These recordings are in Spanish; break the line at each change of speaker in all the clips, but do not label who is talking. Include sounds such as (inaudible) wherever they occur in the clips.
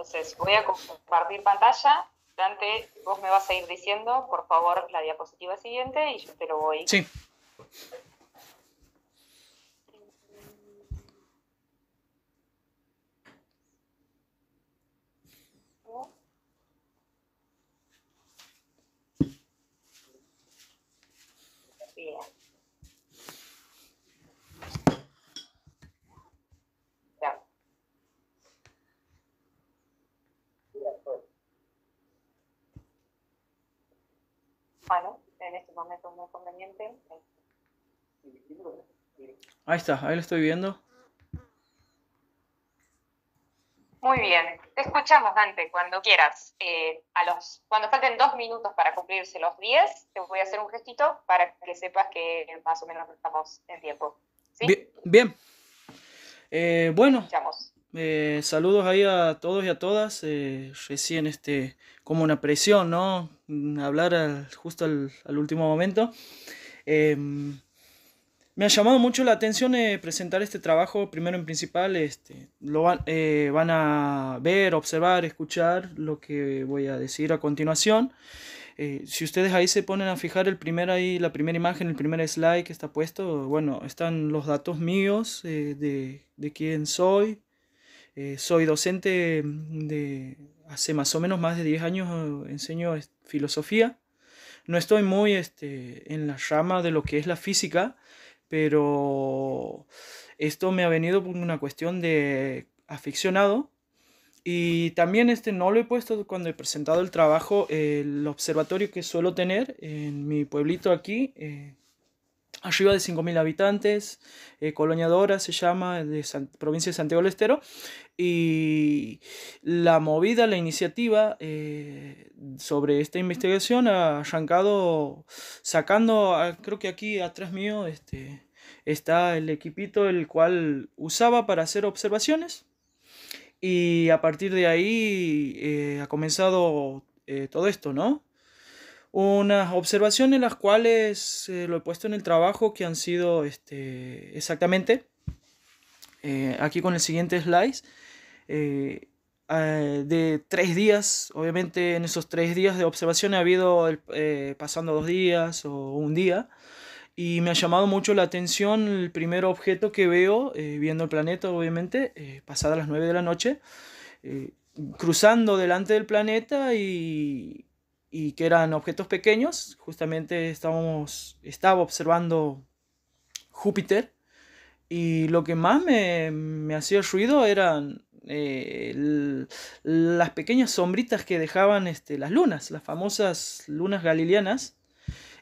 Entonces, voy a compartir pantalla. Dante, vos me vas a ir diciendo, por favor, la diapositiva siguiente y yo te lo voy. Sí. Bueno, en este momento muy conveniente.
Ahí está, ahí lo estoy viendo.
Muy bien, te escuchamos Dante, cuando quieras. Eh, a los, cuando falten dos minutos para cumplirse los diez, te voy a hacer un gestito para que sepas que más o menos estamos en tiempo.
Bien. Eh, bueno, escuchamos. Eh, saludos ahí a todos y a todas. Eh, recién este, como una presión, ¿no? Mm, hablar justo al, último momento. Em, me ha llamado mucho la atención eh, presentar este trabajo, primero en principal, este, lo van, van a ver, observar, escuchar lo que voy a decir a continuación. si ustedes ahí se ponen a fijar el primer ahí, la primera imagen, el primer slide que está puesto, bueno, están los datos míos de, de, quién soy, eh, soy docente de hace más o menos más de 10 años, eh, enseño filosofía. No estoy muy este, en la rama de lo que es la física, pero esto me ha venido por una cuestión de aficionado. Y también este no lo he puesto cuando he presentado el trabajo, el observatorio que suelo tener en mi pueblito aquí. Eh, arriba de 5.000 habitantes, eh, coloniadora se llama, de provincia de Santiago del Estero, y la movida, la iniciativa eh, sobre esta investigación ha arrancado sacando, creo que aquí atrás mío este, está el equipito el cual usaba para hacer observaciones, y a partir de ahí eh, ha comenzado todo esto, ¿no? unas observaciones las cuales eh, lo he puesto en el trabajo que han sido este, exactamente eh, aquí con el siguiente slide eh, de tres días obviamente en esos tres días de observación ha habido pasando dos días o un día y me ha llamado mucho la atención el primer objeto que veo viendo el planeta obviamente pasadas las nueve de la noche cruzando delante del planeta y y que eran objetos pequeños. Justamente estábamos, estaba observando Júpiter y lo que más me, me hacía ruido eran eh, las pequeñas sombritas que dejaban este, las lunas, las famosas lunas galileanas.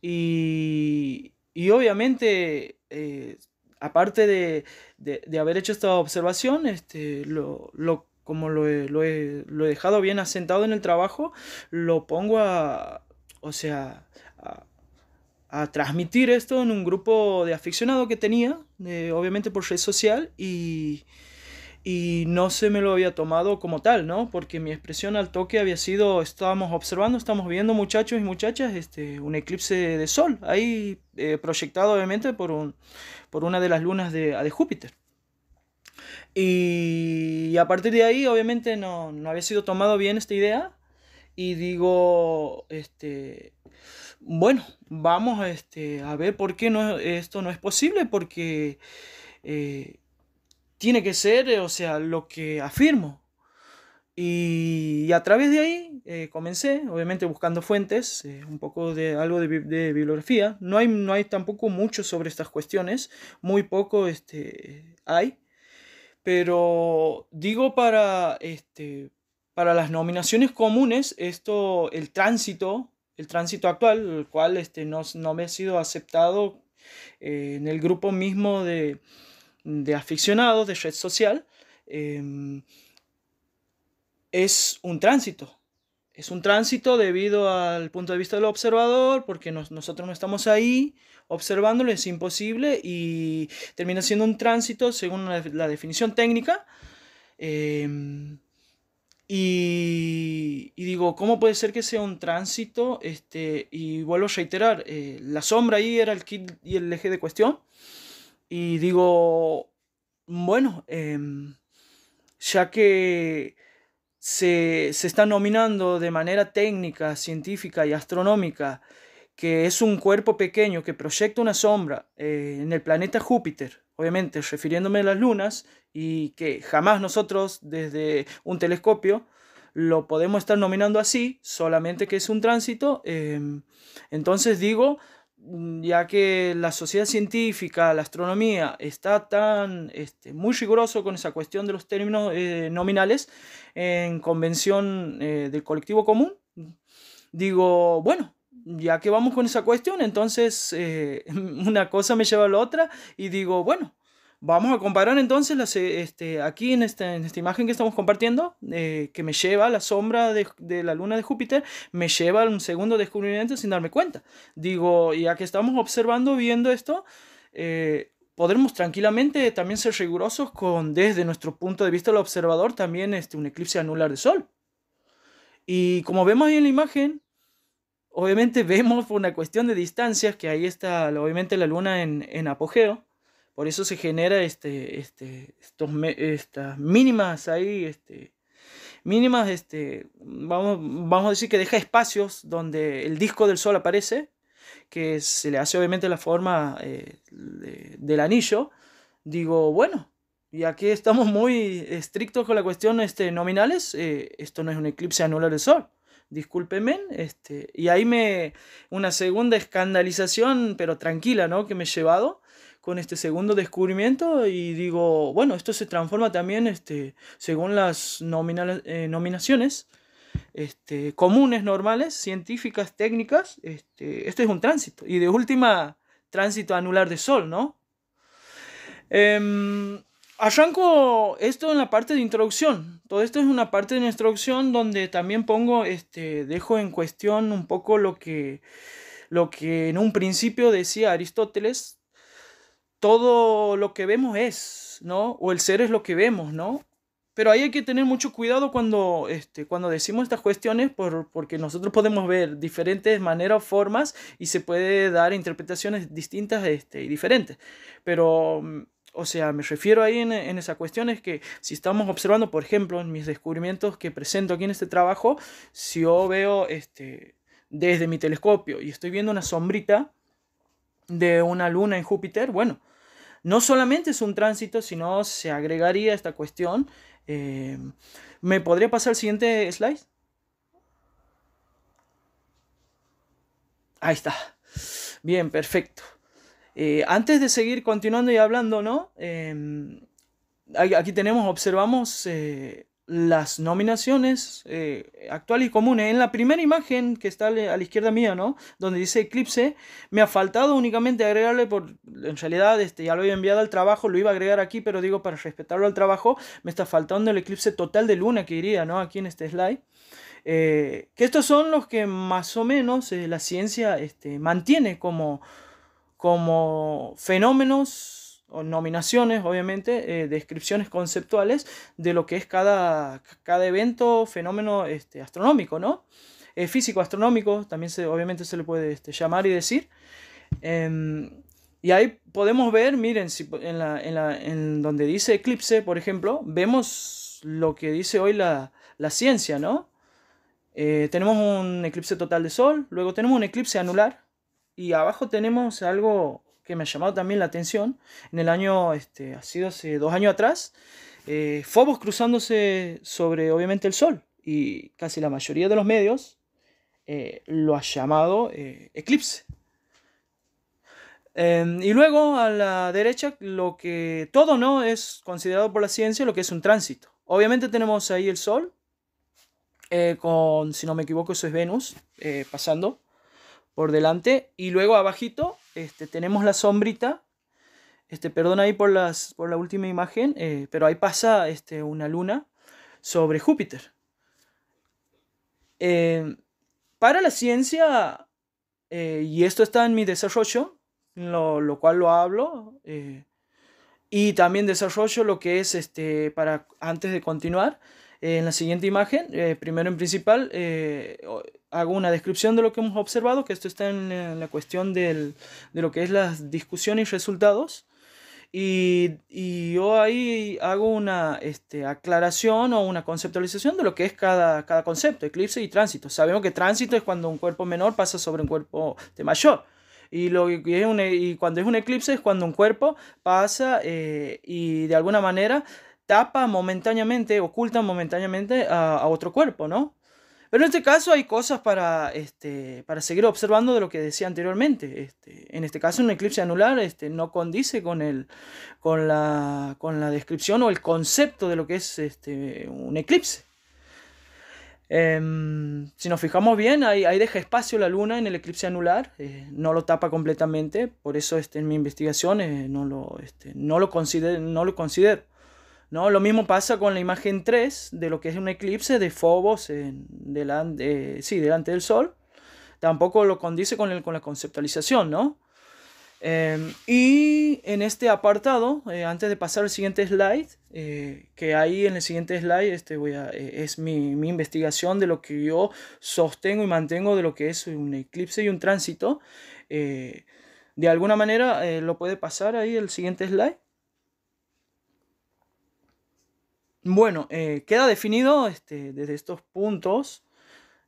Y, obviamente, eh, aparte de, haber hecho esta observación, este, lo, lo como lo he, dejado bien asentado en el trabajo, lo pongo a, o sea, a, transmitir esto en un grupo de aficionados que tenía, obviamente por red social, y, no se me lo había tomado como tal, ¿no? Porque mi expresión al toque había sido, estábamos observando, estamos viendo muchachos y muchachas, este, un eclipse de sol, ahí eh, proyectado obviamente por, un, por una de las lunas de Júpiter. Y a partir de ahí, obviamente, no, había sido tomado bien esta idea. Y digo, este, bueno, vamos este, a ver por qué no, esto no es posible, porque eh, tiene que ser, eh, o sea, lo que afirmo. Y a través de ahí eh, comencé, obviamente buscando fuentes, un poco de algo de, de, bibliografía. No hay, no hay tampoco mucho sobre estas cuestiones, muy poco este, hay. Pero digo para, este, para las nominaciones comunes, esto, el tránsito, el tránsito actual, el cual este, no, no me ha sido aceptado eh, en el grupo mismo de, de aficionados de red social, em, es un tránsito es un tránsito debido al punto de vista del observador, porque nosotros no estamos ahí observándolo, es imposible y termina siendo un tránsito según la, definición técnica. Em, y, digo, ¿cómo puede ser que sea un tránsito? Este, y vuelvo a reiterar, eh, la sombra ahí era el kit y el eje de cuestión. Y digo, bueno, em, ya que se, está nominando de manera técnica, científica y astronómica que es un cuerpo pequeño que proyecta una sombra eh, en el planeta Júpiter, obviamente refiriéndome a las lunas, y que jamás nosotros desde un telescopio lo podemos estar nominando así, solamente que es un tránsito, eh, entonces digo, Mm, ya que la sociedad científica, la astronomía, está tan este, muy riguroso con esa cuestión de los términos eh, nominales en convención eh, del colectivo común, digo, bueno, ya que vamos con esa cuestión, entonces eh, (laughs) una cosa me lleva a la otra y digo, bueno, Vamos a comparar entonces las, eh, este, aquí en esta, imagen que estamos compartiendo, eh, que me lleva a la sombra de, la luna de Júpiter, me lleva a un segundo descubrimiento sin darme cuenta. Digo, ya que estamos observando, viendo esto, eh, podremos tranquilamente también ser rigurosos con, desde nuestro punto de vista el observador, también este, un eclipse anular de Sol. Y como vemos ahí en la imagen, obviamente (laughs) vemos por una cuestión de distancias que ahí está, obviamente, la luna en, en apogeo por eso se genera este, este, estos, estas mínimas ahí, este, mínimas, este, vamos, vamos a decir que deja espacios donde el disco del sol aparece, que se le hace obviamente la forma eh, del anillo. Digo, bueno, y aquí estamos muy estrictos con la cuestión este, nominales, eh, esto no es un eclipse anular del sol discúlpenme, este, y ahí me una segunda escandalización, pero tranquila, ¿no? Que me he llevado, con este segundo descubrimiento y digo, bueno, esto se transforma también este, según las eh, nominaciones este, comunes, normales, científicas, técnicas. Este, es un tránsito. Y de última, tránsito anular de Sol, ¿no? Em, arranco esto en la parte de introducción. Todo esto es una parte de introducción donde también pongo, este, dejo en cuestión un poco lo que, lo que en un principio decía Aristóteles todo lo que vemos es, ¿no? O el ser es lo que vemos, ¿no? Pero ahí hay que tener mucho cuidado cuando, este, cuando decimos estas cuestiones porque nosotros podemos ver diferentes maneras o formas y se puede dar interpretaciones distintas este, y diferentes. Pero, mm, o sea, me refiero ahí en, en esa cuestión es que si estamos observando, por ejemplo, en mis descubrimientos que presento aquí en este trabajo, si yo veo este, desde mi telescopio y estoy viendo una sombrita, de una luna en Júpiter, bueno, no solamente es un tránsito, sino se agregaría esta cuestión. Eh, ¿Me podría pasar el siguiente slide? Ahí está. Bien, perfecto. Eh, antes de seguir continuando y hablando, ¿no? Eh, aquí tenemos, observamos las nominaciones eh, actuales y comunes. Eh, en la primera imagen que está a la izquierda mía, ¿no? Donde dice Eclipse, me ha faltado únicamente agregarle por, en realidad, este, ya lo he enviado al trabajo, lo iba a agregar aquí, pero digo, para respetarlo al trabajo, me está faltando el eclipse total de luna que iría, ¿no? Aquí en este slide. Eh, que estos son los que más o menos la ciencia este, mantiene como, como fenómenos nominaciones, obviamente, eh, descripciones conceptuales de lo que es cada, cada evento, fenómeno este, astronómico, ¿no? Eh, físico astronómico, también se, obviamente se le puede este, llamar y decir. Em, y ahí podemos ver, miren, en, donde dice eclipse, por ejemplo, vemos lo que dice hoy la, la ciencia, ¿no? Eh, tenemos un eclipse total de sol, luego tenemos un eclipse anular y abajo tenemos algo que me ha llamado también la atención, en el año, este, ha sido hace dos años atrás, eh, Fobos cruzándose sobre, obviamente, el Sol. Y casi la mayoría de los medios eh, lo ha llamado eh, eclipse. Em, y luego a la derecha, lo que todo no es considerado por la ciencia lo que es un tránsito. Obviamente tenemos ahí el Sol, eh, con, si no me equivoco, eso es Venus, pasando por delante. Y luego abajito este, tenemos la sombrita. Este, perdón ahí por, la última imagen, eh, pero ahí pasa este, una luna sobre Júpiter. Em, para la ciencia, eh, y esto está en mi desarrollo, lo, cual lo hablo, eh, y también desarrollo lo que es, este, antes de continuar, en la siguiente imagen, eh, primero en principal, eh, hago una descripción de lo que hemos observado, que esto está en la, cuestión de lo que es las discusiones y resultados. Y, yo ahí hago una este, aclaración o una conceptualización de lo que es cada, cada concepto, eclipse y tránsito. Sabemos que tránsito es cuando un cuerpo menor pasa sobre un cuerpo de mayor. Y, lo, cuando es un eclipse es cuando un cuerpo pasa eh, y de alguna manera tapa momentáneamente, oculta momentáneamente a, otro cuerpo, ¿no? Pero en este caso hay cosas para, este, para seguir observando de lo que decía anteriormente. Este, en este caso, un eclipse anular este, no condice con, el, con, la, con la descripción o el concepto de lo que es este, un eclipse. Em, si nos fijamos bien, ahí, deja espacio la luna en el eclipse anular, eh, no lo tapa completamente, por eso este, en mi investigación eh, no, lo, este, no, lo no lo considero. ¿no? Lo mismo pasa con la imagen 3 de lo que es un eclipse de Fobos en, eh, delante del Sol. Tampoco lo condice con, el, con la conceptualización, ¿no? Em, y en este apartado, eh, antes de pasar al siguiente slide, eh, que ahí en el siguiente slide este voy es mi, mi, investigación de lo que yo sostengo y mantengo de lo que es un eclipse y un tránsito. de alguna manera, ¿lo puede pasar ahí el siguiente slide? Bueno, eh, queda definido este, desde estos puntos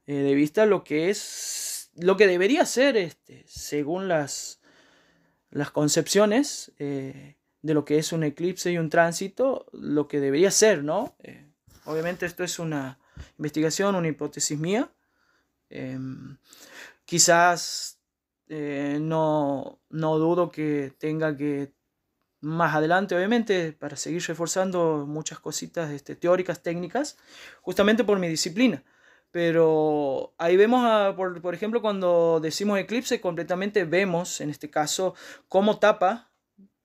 eh, de vista lo que es, lo que debería ser, este, según las, las concepciones eh, de lo que es un eclipse y un tránsito, lo que debería ser, ¿no? obviamente esto es una investigación, una hipótesis mía. Em, quizás no, no dudo que tenga que más adelante, obviamente, para seguir reforzando muchas cositas este, teóricas, técnicas, justamente por mi disciplina. Pero ahí vemos, por, ejemplo, cuando decimos eclipse, completamente vemos, en este caso, cómo tapa,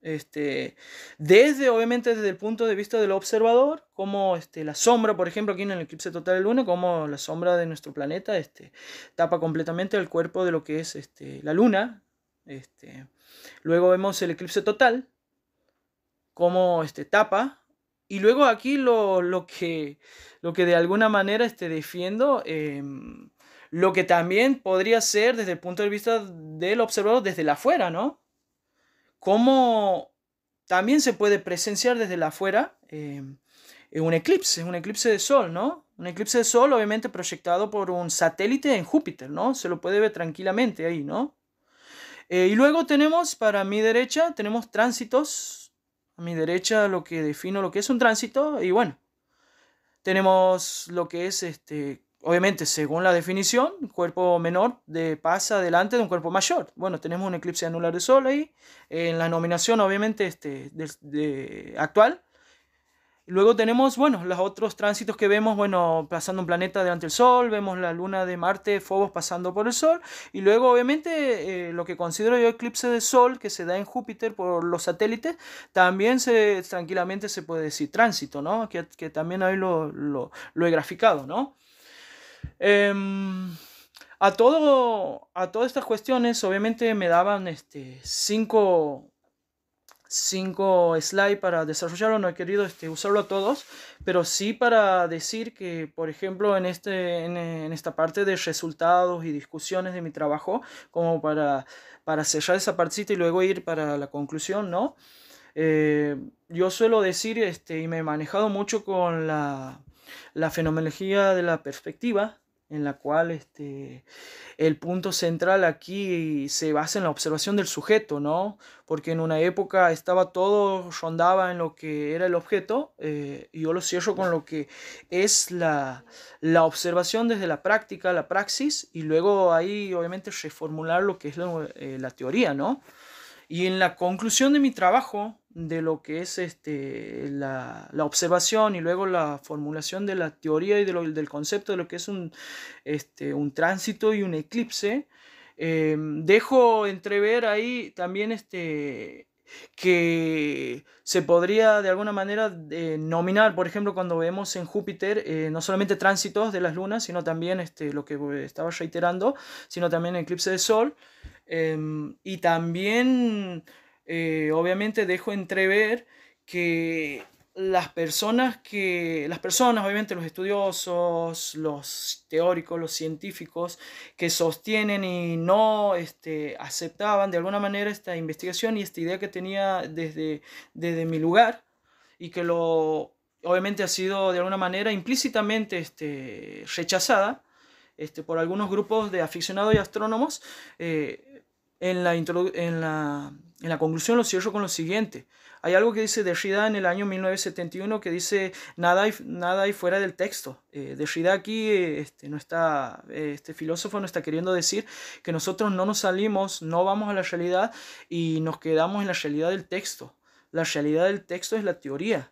este, desde, obviamente, desde el punto de vista del observador, cómo este, la sombra, por ejemplo, aquí en el eclipse total de luna, cómo la sombra de nuestro planeta este, tapa completamente el cuerpo de lo que es este, la luna. Este. Luego vemos el eclipse total, como este, tapa. Y luego aquí lo, que, lo que de alguna manera este, defiendo, em, lo que también podría ser desde el punto de vista del observador desde la afuera, ¿no? Cómo también se puede presenciar desde la afuera em, eh, un eclipse, un eclipse de sol, ¿no? Un eclipse de sol obviamente proyectado por un satélite en Júpiter, ¿no? Se lo puede ver tranquilamente ahí, ¿no? Eh, y luego tenemos, para mi derecha, tenemos tránsitos a mi derecha lo que defino lo que es un tránsito y bueno, tenemos lo que es este, obviamente según la definición, un cuerpo menor de, pasa delante de un cuerpo mayor. Bueno, tenemos un eclipse anular de sol ahí, en la nominación obviamente este, actual Luego tenemos, bueno, los otros tránsitos que vemos, bueno, pasando un planeta delante del Sol, vemos la luna de Marte, Fobos pasando por el Sol, y luego obviamente eh, lo que considero yo eclipse de Sol que se da en Júpiter por los satélites, también se, tranquilamente se puede decir tránsito, ¿no? Que, también ahí lo, he graficado, ¿no? Em, a, todo, a todas estas cuestiones obviamente me daban este, cinco cinco slides para desarrollarlo, no he querido este, usarlo todos, pero sí para decir que, por ejemplo, en, este, en, en, esta parte de resultados y discusiones de mi trabajo, como para, para cerrar esa partecita y luego ir para la conclusión, ¿no? Eh, yo suelo decir, este, y me he manejado mucho con la, la fenomenología de la perspectiva, en la cual este, el punto central aquí se basa en la observación del sujeto, ¿no? Porque en una época estaba todo, rondaba en lo que era el objeto, eh, y yo lo cierro con lo que es la, la, observación desde la práctica, la praxis, y luego ahí obviamente reformular lo que es la, eh, la teoría, ¿no? Y en la conclusión de mi trabajo, de lo que es este, la, observación y luego la formulación de la teoría y del concepto de lo que es un, este, un tránsito y un eclipse, em, dejo entrever ahí también este, que se podría de alguna manera eh, nominar, por ejemplo, cuando vemos en Júpiter eh, no solamente tránsitos de las lunas, sino también este, lo que estaba reiterando, sino también eclipse de Sol. Em, y también, eh, obviamente, dejo entrever que las personas que, las personas, obviamente los estudiosos, los teóricos, los científicos que sostienen y no este, aceptaban de alguna manera esta investigación y esta idea que tenía desde, desde mi lugar y que lo, obviamente ha sido de alguna manera implícitamente este, rechazada, este, por algunos grupos de aficionados y astrónomos. Eh, en, la en, la, conclusión lo cierro con lo siguiente. Hay algo que dice Derrida en el año 1971 que dice nada y, nada fuera del texto. Eh, Derrida aquí, eh, este, no está, eh, este filósofo no está queriendo decir que nosotros no nos salimos, no vamos a la realidad y nos quedamos en la realidad del texto. La realidad del texto es la teoría.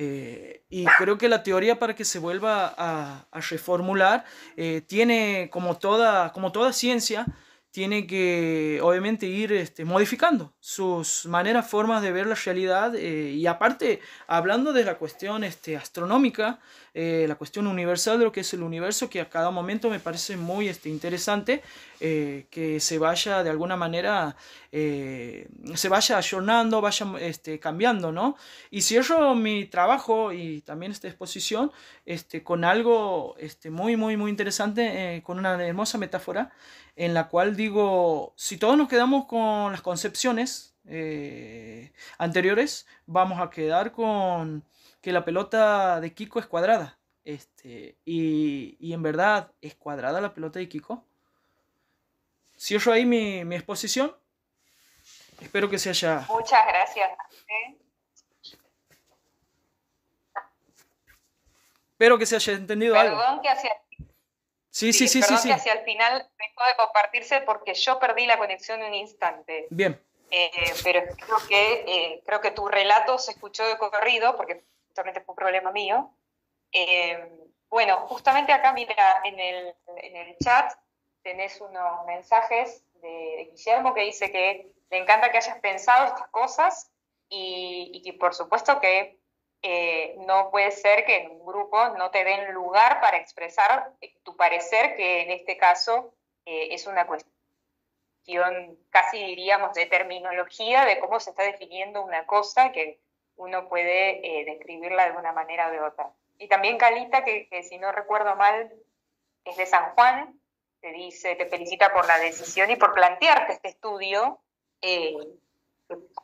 Eh, y creo que la teoría para que se vuelva a, reformular eh, tiene, como toda, como toda ciencia, tiene que obviamente ir este, modificando sus maneras, formas de ver la realidad. Eh, y aparte, hablando de la cuestión este, astronómica, eh, la cuestión universal de lo que es el universo, que a cada momento me parece muy este, interesante eh, que se vaya de alguna manera, eh, se vaya ayornando, vaya este, cambiando, ¿no? Y cierro mi trabajo y también esta exposición este, con algo este, muy, muy, muy interesante, con una hermosa metáfora en la cual digo, si todos nos quedamos con las concepciones, anteriores, vamos a quedar con que la pelota de Kiko es cuadrada. Este, y, en verdad es cuadrada la pelota de Kiko. Cierro ahí mi, exposición. Espero que se haya.
Muchas gracias.
Espero que se haya entendido Perdón algo. Que hacia... Sí, sí, sí, sí. Perdón que hacia
el final dejó de compartirse porque yo perdí la conexión un instante. Bien. Eh, pero creo que, eh, creo que tu relato se escuchó de corrido porque justamente fue un problema mío. Eh, bueno, justamente acá, mira, en el, en el, chat tenés unos mensajes de, Guillermo que dice que le encanta que hayas pensado estas cosas y, que por supuesto que eh, no puede ser que en un grupo no te den lugar para expresar eh, tu parecer, que en este caso es una cuestión casi diríamos de terminología, de cómo se está definiendo una cosa que uno puede eh, describirla de una manera o de otra. Y también Calita, que, si no recuerdo mal, es de San Juan, te dice, te felicita por la decisión y por plantearte este estudio, eh,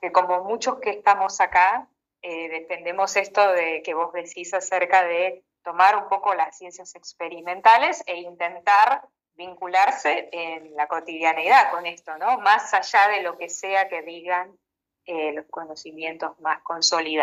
que como muchos que estamos acá, eh, defendemos esto de que vos decís acerca de tomar un poco las ciencias experimentales e intentar vincularse en la cotidianeidad con esto, ¿no? Más allá de lo que sea que digan eh, los conocimientos más consolidados.